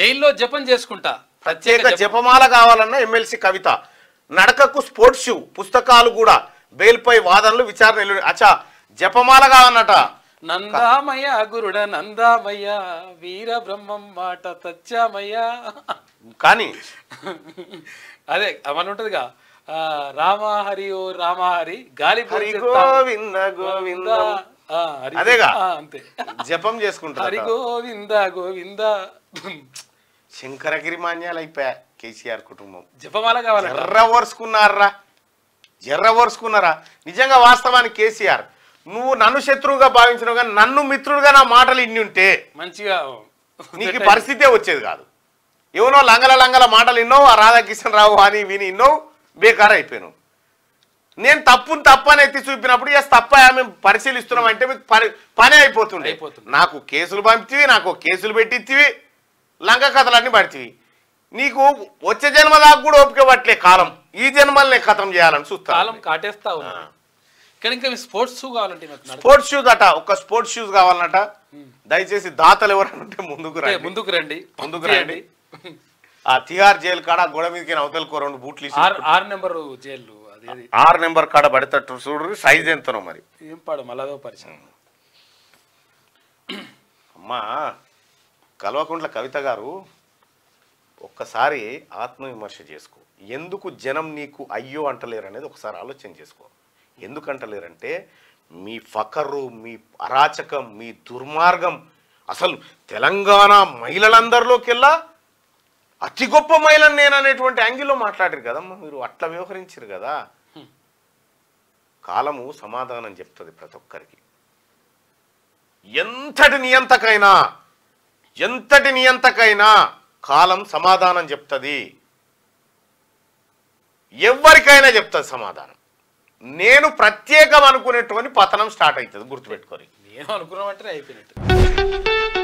జైల్లో జపం చేసుకుంటా ప్రత్యేక జపమాల కావాలన్న ఎమ్మెల్సీ కవిత నడకకు స్పోర్ట్స్ షూ పుస్తకాలు కూడా బెయిల్పై వాదనలు విచారణ అచ్చా జపమాల కావన్నట నందామయ గురుడ నందామయ్య వీర బ్రహ్మం మాట సత్యామయ్య కానీ అదే అవన్నీ ఉంటుందిగా రామ హరి ఓ రామ హరి గాలి గోవింద గోవింద అదేగా అంతే జపం చేసుకుంటారు హరి గోవింద గోవింద శంకరగిరి మాన్యాలు అయిపోయా కేసీఆర్ కుటుంబం జపమాల కావాలి ఎర్ర ఓర్చుకున్నారా ఎర్ర ఓర్చుకున్నారా నిజంగా వాస్తవానికి కేసీఆర్ నువ్వు నన్ను శత్రువుగా భావించినావు కానీ నన్ను మిత్రుడుగా నా మాటలు ఇన్ని ఉంటే మంచిగా నీకు పరిస్థితే వచ్చేది కాదు ఎవనో లంగల లంగల మాటలు ఇన్నో ఆ రాధాకృష్ణ రావు అని విని ఇన్నో బేకార్ అయిపోయాను నేను తప్పును తప్పని ఎత్తి చూపినప్పుడు ఎస్ తప్ప మేము పరిశీలిస్తున్నాం అంటే మీకు పని పని అయిపోతుండే నాకు కేసులు పంపితివి నాకు కేసులు పెట్టిత్తివి లంక కథలన్నీ పడుతుంది నీకు వచ్చే జన్మ దాకా కూడా ఓపిక పట్టలే కాలం ఈ జన్మల్ని ఖతం చేయాలని చూస్తా కాలం కాటేస్తా ఇక్కడ స్పోర్ట్స్ షూ కావాలంటే స్పోర్ట్స్ షూస్ అట ఒక స్పోర్ట్స్ షూస్ కావాలన్నట దయచేసి దాతలు ఎవరంటే ముందుకు రండి ముందుకు రండి ముందుకు రండి ఆ తిహార్ జైలు కాడ గోడ మీదకి అవతలకు రెండు బూట్లు ఆరు నెంబర్ జైలు ఆరు నెంబర్ కాడ పడేటట్టు చూడు సైజ్ ఎంతనో మరి ఏం పాడు మళ్ళా పరిచయం అమ్మా కల్వకుంట్ల కవిత గారు ఒక్కసారి ఆత్మవిమర్శ చేసుకో ఎందుకు జనం నీకు అయ్యో అంటలేరు అనేది ఒకసారి ఆలోచన చేసుకో ఎందుకు అంటలేరంటే మీ ఫకరు మీ అరాచకం మీ దుర్మార్గం అసలు తెలంగాణ మహిళలందరిలోకెల్లా అతి గొప్ప మహిళను నేను అనేటువంటి యాంగిల్లో మాట్లాడారు కదమ్మా మీరు అట్లా వ్యవహరించరు కదా కాలము సమాధానం చెప్తుంది ప్రతి ఒక్కరికి ఎంతటి నియంతకైనా ఎంతటి నియంతకైనా కాలం సమాధానం చెప్తుంది ఎవరికైనా చెప్తుంది సమాధానం నేను ప్రత్యేకం అనుకునేటువంటి పతనం స్టార్ట్ అవుతుంది గుర్తుపెట్టుకోరి నేను అనుకున్నామంటే అయిపోయినట్టు